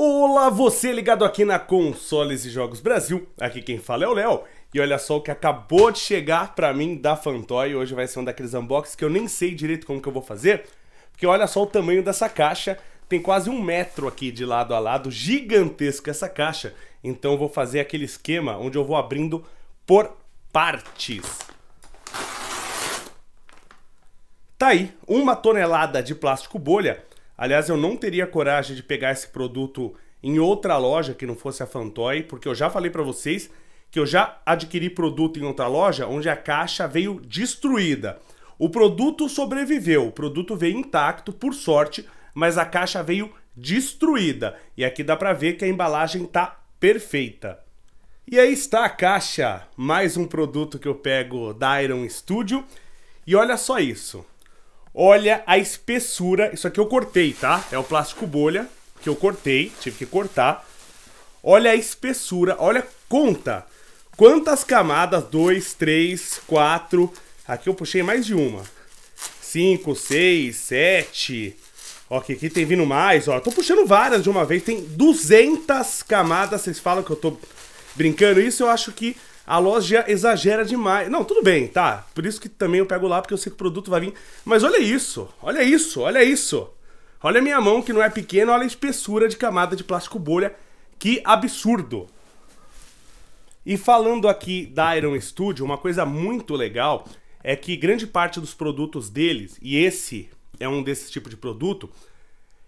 Olá, você ligado aqui na Consoles e Jogos Brasil. Aqui quem fala é o Léo. E olha só o que acabou de chegar para mim da Fantoy. Hoje vai ser um daqueles unboxings que eu nem sei direito como que eu vou fazer. Porque olha só o tamanho dessa caixa. Tem quase um metro aqui de lado a lado, gigantesca essa caixa. Então eu vou fazer aquele esquema onde eu vou abrindo por partes. Tá aí, uma tonelada de plástico bolha Aliás, eu não teria coragem de pegar esse produto em outra loja que não fosse a Fantoy, porque eu já falei para vocês que eu já adquiri produto em outra loja onde a caixa veio destruída. O produto sobreviveu, o produto veio intacto, por sorte, mas a caixa veio destruída. E aqui dá para ver que a embalagem tá perfeita. E aí está a caixa, mais um produto que eu pego da Iron Studio. E olha só isso. Olha a espessura. Isso aqui eu cortei, tá? É o plástico bolha que eu cortei, tive que cortar. Olha a espessura, olha, conta. Quantas camadas? 2, 3, 4. Aqui eu puxei mais de uma. 5, 6, 7. Ok, aqui tem vindo mais, ó. Tô puxando várias de uma vez. Tem 200 camadas. Vocês falam que eu tô brincando isso? Eu acho que a loja exagera demais. Não, tudo bem, tá. Por isso que também eu pego lá, porque eu sei que o produto vai vir. Mas olha isso, olha isso, olha isso. Olha a minha mão que não é pequena, olha a espessura de camada de plástico bolha. Que absurdo! E falando aqui da Iron Studio, uma coisa muito legal é que grande parte dos produtos deles, e esse é um desse tipo de produto,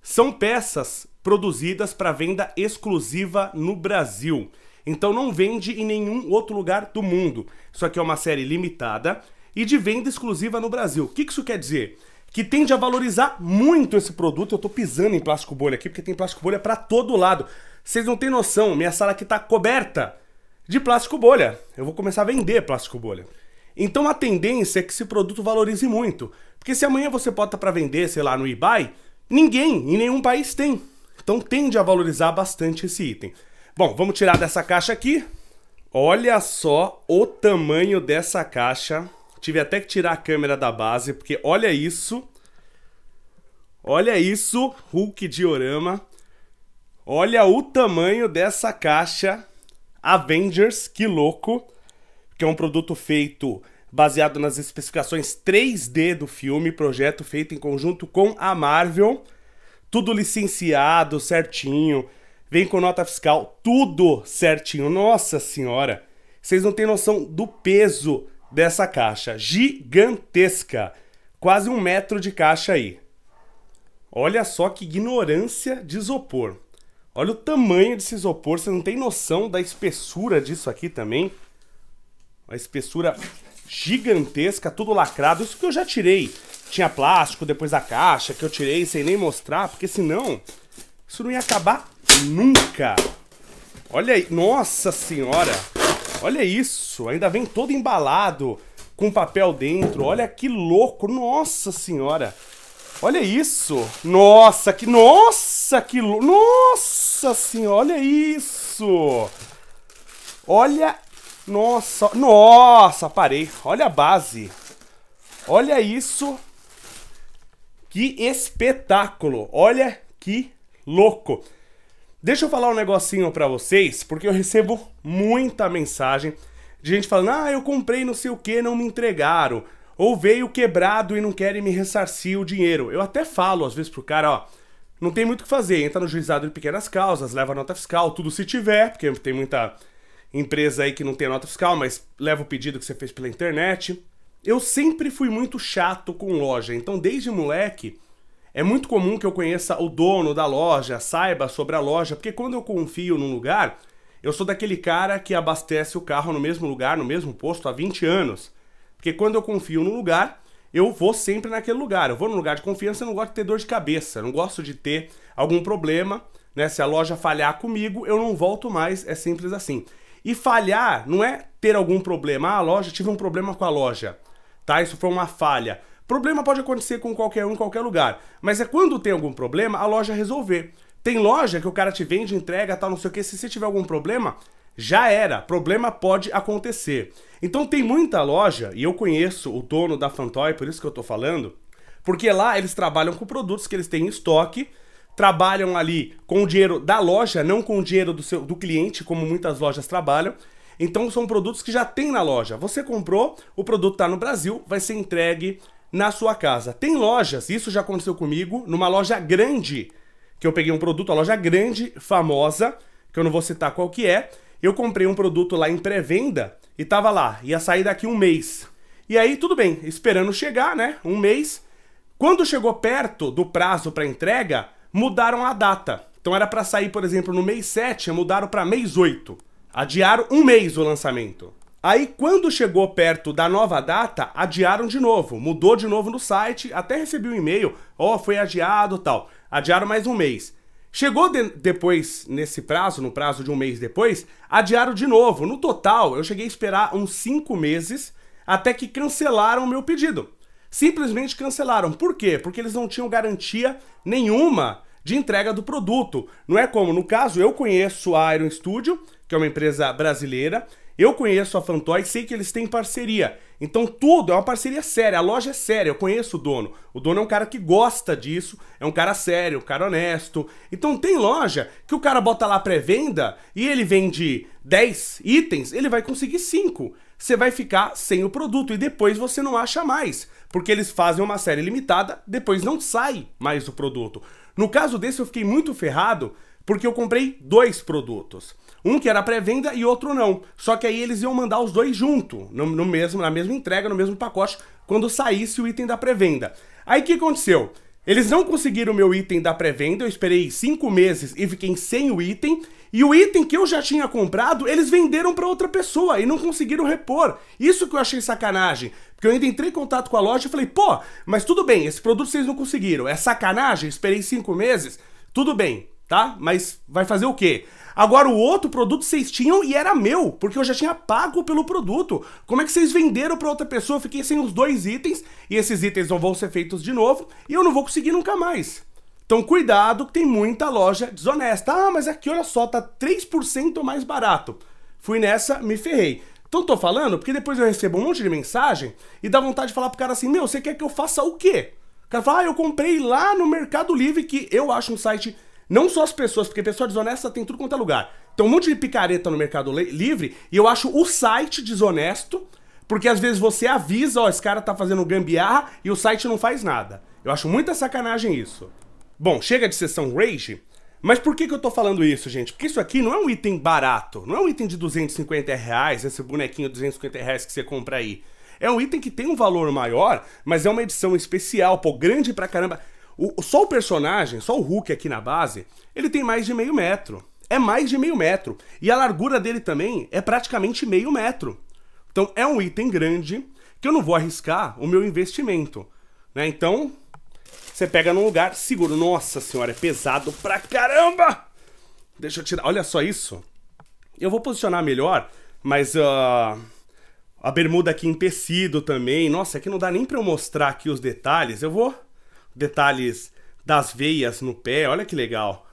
são peças produzidas para venda exclusiva no Brasil. Então não vende em nenhum outro lugar do mundo. Isso aqui é uma série limitada e de venda exclusiva no Brasil. O que isso quer dizer? Que tende a valorizar muito esse produto. Eu tô pisando em plástico bolha aqui, porque tem plástico bolha para todo lado. Vocês não têm noção, minha sala aqui tá coberta de plástico bolha. Eu vou começar a vender plástico bolha. Então a tendência é que esse produto valorize muito. Porque se amanhã você bota para vender, sei lá, no eBay, ninguém em nenhum país tem. Então tende a valorizar bastante esse item. Bom, vamos tirar dessa caixa aqui. Olha só o tamanho dessa caixa. Tive até que tirar a câmera da base, porque olha isso. Olha isso, Hulk Diorama. Olha o tamanho dessa caixa Avengers, que louco. Que é um produto feito baseado nas especificações 3D do filme, projeto feito em conjunto com a Marvel. Tudo licenciado, certinho vem com nota fiscal, tudo certinho. Nossa senhora, vocês não têm noção do peso dessa caixa, gigantesca, quase um metro de caixa aí. Olha só que ignorância de isopor. Olha o tamanho desse isopor, você não tem noção da espessura disso aqui também. Uma espessura gigantesca, tudo lacrado. Isso que eu já tirei. Tinha plástico depois da caixa, que eu tirei sem nem mostrar, porque senão isso não ia acabar nunca. Olha aí, nossa senhora. Olha isso, ainda vem todo embalado com papel dentro. Olha que louco, nossa senhora. Olha isso. Nossa, que nossa, que louco. Nossa senhora, olha isso. Olha nossa, nossa, parei. Olha a base. Olha isso. Que espetáculo. Olha que louco. Deixa eu falar um negocinho para vocês, porque eu recebo muita mensagem de gente falando: "Ah, eu comprei não sei o que, não me entregaram" ou veio quebrado e não querem me ressarcir o dinheiro. Eu até falo às vezes pro cara, ó, não tem muito o que fazer, entra no juizado de pequenas causas, leva nota fiscal, tudo se tiver, porque tem muita empresa aí que não tem nota fiscal, mas leva o pedido que você fez pela internet. Eu sempre fui muito chato com loja, então desde moleque é muito comum que eu conheça o dono da loja, saiba sobre a loja, porque quando eu confio num lugar, eu sou daquele cara que abastece o carro no mesmo lugar, no mesmo posto há 20 anos. Porque quando eu confio num lugar, eu vou sempre naquele lugar. Eu vou num lugar de confiança, eu não gosto de ter dor de cabeça, eu não gosto de ter algum problema, né? Se a loja falhar comigo, eu não volto mais, é simples assim. E falhar não é ter algum problema. Ah, a loja, tive um problema com a loja. Tá? Isso foi uma falha. Problema pode acontecer com qualquer um em qualquer lugar, mas é quando tem algum problema a loja resolver. Tem loja que o cara te vende, entrega, tal, não sei o que, se você tiver algum problema, já era, problema pode acontecer. Então tem muita loja, e eu conheço o dono da Fantoy, por isso que eu tô falando, porque lá eles trabalham com produtos que eles têm em estoque, trabalham ali com o dinheiro da loja, não com o dinheiro do, seu, do cliente, como muitas lojas trabalham. Então são produtos que já tem na loja. Você comprou, o produto está no Brasil, vai ser entregue na sua casa. Tem lojas, isso já aconteceu comigo, numa loja grande, que eu peguei um produto, uma loja grande, famosa, que eu não vou citar qual que é. Eu comprei um produto lá em pré-venda e tava lá, ia sair daqui um mês. E aí, tudo bem, esperando chegar, né? Um mês. Quando chegou perto do prazo para entrega, mudaram a data. Então era para sair, por exemplo, no mês 7, mudaram para mês 8. Adiaram um mês o lançamento. Aí, quando chegou perto da nova data, adiaram de novo. Mudou de novo no site, até recebi um e-mail, ó, oh, foi adiado tal. Adiaram mais um mês. Chegou de depois, nesse prazo, no prazo de um mês depois, adiaram de novo. No total, eu cheguei a esperar uns cinco meses até que cancelaram o meu pedido. Simplesmente cancelaram. Por quê? Porque eles não tinham garantia nenhuma de entrega do produto. Não é como, no caso, eu conheço a Iron Studio, que é uma empresa brasileira, eu conheço a Fantoy, sei que eles têm parceria. Então tudo é uma parceria séria, a loja é séria, eu conheço o dono. O dono é um cara que gosta disso, é um cara sério, um cara honesto. Então tem loja que o cara bota lá pré-venda e ele vende 10 itens, ele vai conseguir 5. Você vai ficar sem o produto e depois você não acha mais, porque eles fazem uma série limitada, depois não sai mais o produto. No caso desse eu fiquei muito ferrado porque eu comprei dois produtos. Um que era pré-venda e outro não. Só que aí eles iam mandar os dois junto, no, no mesmo, na mesma entrega, no mesmo pacote, quando saísse o item da pré-venda. Aí o que aconteceu? Eles não conseguiram o meu item da pré-venda, eu esperei cinco meses e fiquei sem o item. E o item que eu já tinha comprado, eles venderam para outra pessoa e não conseguiram repor. Isso que eu achei sacanagem. Porque eu ainda entrei em contato com a loja e falei, pô, mas tudo bem, esse produto vocês não conseguiram. É sacanagem, esperei cinco meses. Tudo bem, tá? Mas vai fazer o quê? Agora o outro produto vocês tinham e era meu, porque eu já tinha pago pelo produto. Como é que vocês venderam para outra pessoa? Eu fiquei sem os dois itens e esses itens não vão ser feitos de novo e eu não vou conseguir nunca mais. Então cuidado que tem muita loja desonesta. Ah, mas aqui olha só, tá 3% mais barato. Fui nessa, me ferrei. Então tô falando porque depois eu recebo um monte de mensagem e dá vontade de falar pro cara assim: "Meu, você quer que eu faça o quê?" O cara fala: "Ah, eu comprei lá no Mercado Livre que eu acho um site não só as pessoas, porque pessoa desonesta tem tudo quanto é lugar. Tem um monte de picareta no Mercado Livre e eu acho o site desonesto, porque às vezes você avisa, ó, esse cara tá fazendo gambiarra e o site não faz nada. Eu acho muita sacanagem isso. Bom, chega de sessão Rage. Mas por que, que eu tô falando isso, gente? Porque isso aqui não é um item barato. Não é um item de 250 reais, esse bonequinho de 250 reais que você compra aí. É um item que tem um valor maior, mas é uma edição especial, pô, grande pra caramba. O, só o personagem, só o Hulk aqui na base, ele tem mais de meio metro. É mais de meio metro. E a largura dele também é praticamente meio metro. Então é um item grande que eu não vou arriscar o meu investimento. Né? Então, você pega num lugar seguro. Nossa senhora, é pesado pra caramba! Deixa eu tirar. Olha só isso. Eu vou posicionar melhor, mas uh, a bermuda aqui em tecido também. Nossa, aqui não dá nem pra eu mostrar aqui os detalhes. Eu vou detalhes das veias no pé. Olha que legal.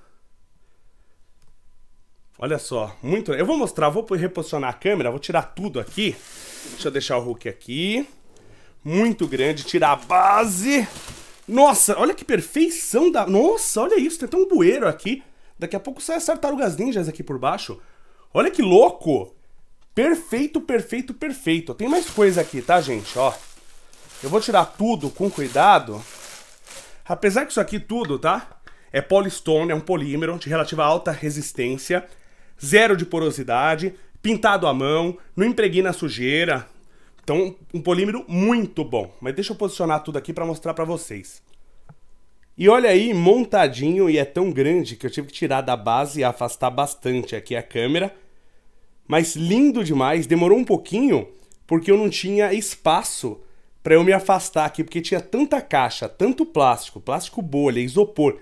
Olha só, muito. Eu vou mostrar, vou reposicionar a câmera, vou tirar tudo aqui. Deixa eu deixar o Hulk aqui. Muito grande, tirar a base. Nossa, olha que perfeição da. Nossa, olha isso, tem até um bueiro aqui. Daqui a pouco sai as tartarugas ninjas aqui por baixo. Olha que louco! Perfeito, perfeito, perfeito. Tem mais coisa aqui, tá, gente? Ó. Eu vou tirar tudo com cuidado. Apesar que isso aqui tudo, tá? É polistone, é um polímero de relativa alta resistência, zero de porosidade, pintado à mão, não impregna sujeira. Então, um polímero muito bom. Mas deixa eu posicionar tudo aqui para mostrar para vocês. E olha aí, montadinho, e é tão grande que eu tive que tirar da base e afastar bastante aqui a câmera. Mas lindo demais, demorou um pouquinho porque eu não tinha espaço para eu me afastar aqui, porque tinha tanta caixa, tanto plástico, plástico bolha, isopor,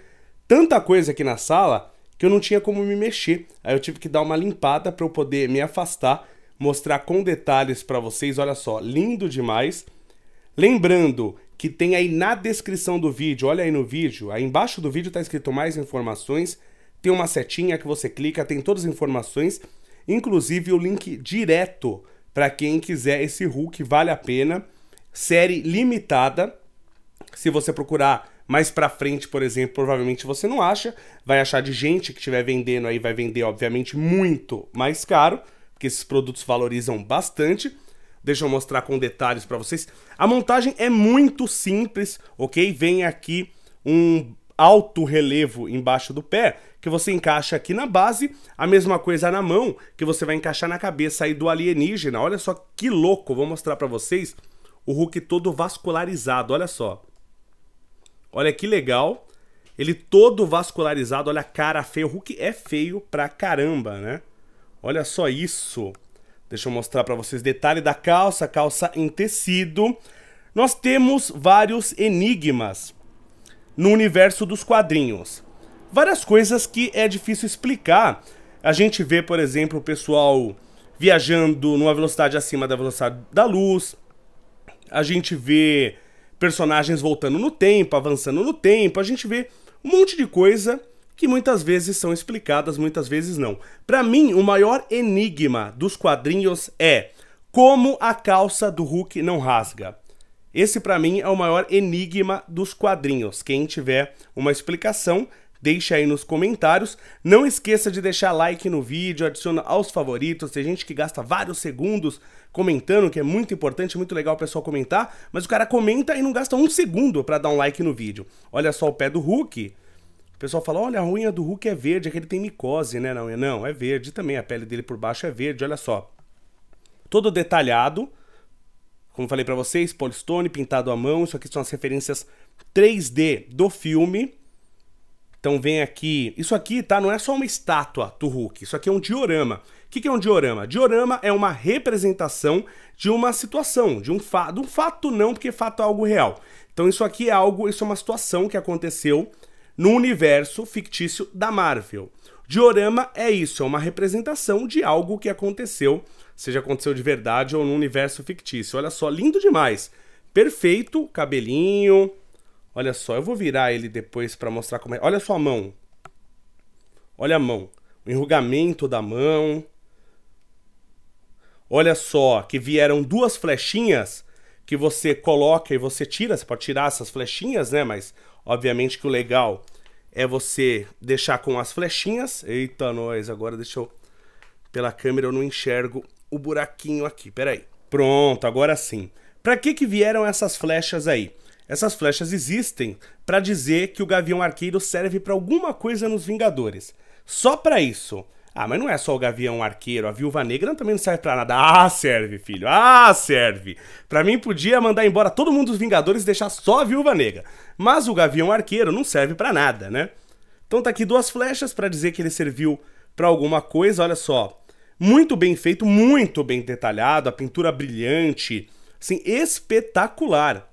tanta coisa aqui na sala que eu não tinha como me mexer. Aí eu tive que dar uma limpada para eu poder me afastar, mostrar com detalhes para vocês. Olha só, lindo demais. Lembrando que tem aí na descrição do vídeo, olha aí no vídeo, aí embaixo do vídeo está escrito mais informações, tem uma setinha que você clica, tem todas as informações, inclusive o link direto para quem quiser esse Hulk, vale a pena série limitada. Se você procurar mais para frente, por exemplo, provavelmente você não acha, vai achar de gente que estiver vendendo aí, vai vender obviamente muito mais caro, porque esses produtos valorizam bastante. Deixa eu mostrar com detalhes para vocês. A montagem é muito simples, ok? Vem aqui um alto relevo embaixo do pé, que você encaixa aqui na base, a mesma coisa na mão, que você vai encaixar na cabeça aí do alienígena. Olha só que louco, vou mostrar para vocês o Hulk todo vascularizado, olha só. Olha que legal. Ele todo vascularizado, olha a cara feia. O Hulk é feio pra caramba, né? Olha só isso. Deixa eu mostrar para vocês detalhe da calça, calça em tecido. Nós temos vários enigmas no universo dos quadrinhos. Várias coisas que é difícil explicar. A gente vê, por exemplo, o pessoal viajando numa velocidade acima da velocidade da luz, a gente vê personagens voltando no tempo, avançando no tempo, a gente vê um monte de coisa que muitas vezes são explicadas, muitas vezes não. Para mim, o maior enigma dos quadrinhos é como a calça do Hulk não rasga. Esse para mim é o maior enigma dos quadrinhos. Quem tiver uma explicação, Deixe aí nos comentários. Não esqueça de deixar like no vídeo, adiciona aos favoritos. Tem gente que gasta vários segundos comentando, que é muito importante, muito legal o pessoal comentar, mas o cara comenta e não gasta um segundo para dar um like no vídeo. Olha só o pé do Hulk. O pessoal fala, olha, a unha do Hulk é verde, é que ele tem micose, né? Não, não, é verde também, a pele dele por baixo é verde, olha só. Todo detalhado, como falei para vocês, polistone, pintado à mão, isso aqui são as referências 3D do filme. Então vem aqui. Isso aqui, tá? Não é só uma estátua do Hulk. Isso aqui é um diorama. O que, que é um diorama? Diorama é uma representação de uma situação, de um fato. Um fato não, porque fato é algo real. Então isso aqui é algo, isso é uma situação que aconteceu no universo fictício da Marvel. Diorama é isso, é uma representação de algo que aconteceu, seja aconteceu de verdade ou no universo fictício. Olha só, lindo demais. Perfeito, cabelinho, Olha só, eu vou virar ele depois para mostrar como é. Olha a sua mão. Olha a mão. O enrugamento da mão. Olha só, que vieram duas flechinhas que você coloca e você tira. Você pode tirar essas flechinhas, né? Mas obviamente que o legal é você deixar com as flechinhas. Eita, nós, agora deixa eu. Pela câmera eu não enxergo o buraquinho aqui. Peraí. Pronto, agora sim. Para que que vieram essas flechas aí? Essas flechas existem para dizer que o Gavião Arqueiro serve para alguma coisa nos Vingadores. Só para isso. Ah, mas não é só o Gavião Arqueiro, a Viúva Negra também não serve para nada. Ah, serve, filho. Ah, serve. Para mim podia mandar embora todo mundo dos Vingadores e deixar só a Viúva Negra. Mas o Gavião Arqueiro não serve para nada, né? Então tá aqui duas flechas para dizer que ele serviu para alguma coisa, olha só. Muito bem feito, muito bem detalhado, a pintura brilhante, assim, espetacular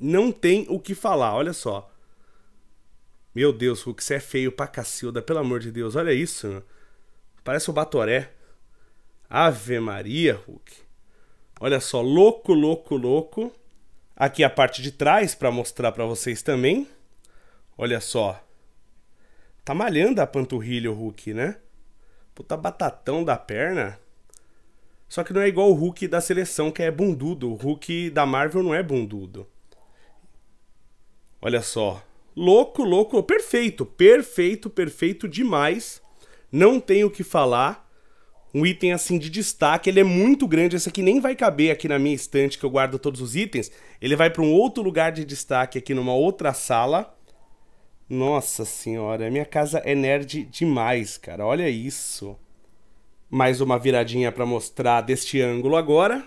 não tem o que falar, olha só. Meu Deus, Hulk, você é feio pra cacilda, pelo amor de Deus, olha isso. Né? Parece o Batoré. Ave Maria, Hulk. Olha só, louco, louco, louco. Aqui a parte de trás para mostrar para vocês também. Olha só. Tá malhando a panturrilha o Hulk, né? Puta batatão da perna. Só que não é igual o Hulk da seleção, que é bundudo. O Hulk da Marvel não é bundudo. Olha só. Louco, louco, perfeito, perfeito, perfeito demais. Não tenho o que falar. Um item assim de destaque, ele é muito grande. Esse aqui nem vai caber aqui na minha estante que eu guardo todos os itens. Ele vai para um outro lugar de destaque aqui numa outra sala. Nossa senhora, minha casa é nerd demais, cara. Olha isso. Mais uma viradinha para mostrar deste ângulo agora.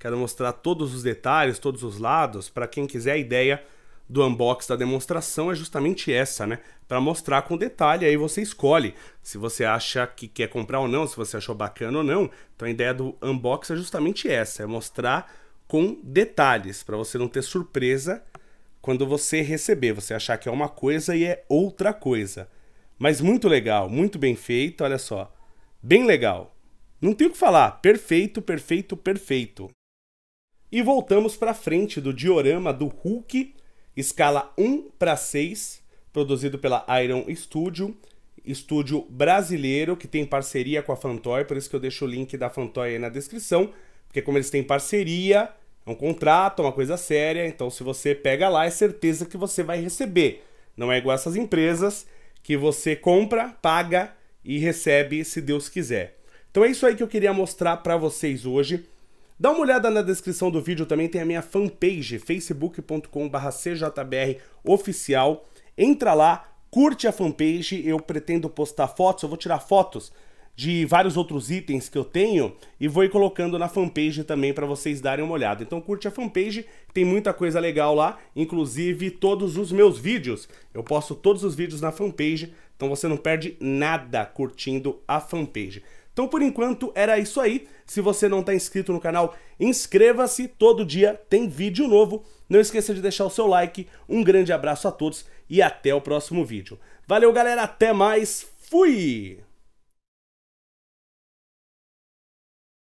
Quero mostrar todos os detalhes, todos os lados, para quem quiser a ideia do unbox da demonstração é justamente essa, né? Para mostrar com detalhe, aí você escolhe se você acha que quer comprar ou não, se você achou bacana ou não. Então a ideia do unbox é justamente essa, é mostrar com detalhes, para você não ter surpresa quando você receber, você achar que é uma coisa e é outra coisa. Mas muito legal, muito bem feito, olha só. Bem legal. Não tenho o que falar, perfeito, perfeito, perfeito. E voltamos para frente do diorama do Hulk Escala 1 para 6, produzido pela Iron Studio, estúdio brasileiro que tem parceria com a Fantoy, por isso que eu deixo o link da Fantoy aí na descrição, porque como eles têm parceria, é um contrato, é uma coisa séria, então se você pega lá, é certeza que você vai receber. Não é igual essas empresas que você compra, paga e recebe se Deus quiser. Então é isso aí que eu queria mostrar para vocês hoje. Dá uma olhada na descrição do vídeo, também tem a minha fanpage, facebook.com.br cjbroficial. Entra lá, curte a fanpage, eu pretendo postar fotos, eu vou tirar fotos de vários outros itens que eu tenho e vou ir colocando na fanpage também para vocês darem uma olhada. Então curte a fanpage, tem muita coisa legal lá, inclusive todos os meus vídeos. Eu posto todos os vídeos na fanpage, então você não perde nada curtindo a fanpage. Então, por enquanto, era isso aí. Se você não está inscrito no canal, inscreva-se. Todo dia tem vídeo novo. Não esqueça de deixar o seu like. Um grande abraço a todos e até o próximo vídeo. Valeu, galera. Até mais. Fui!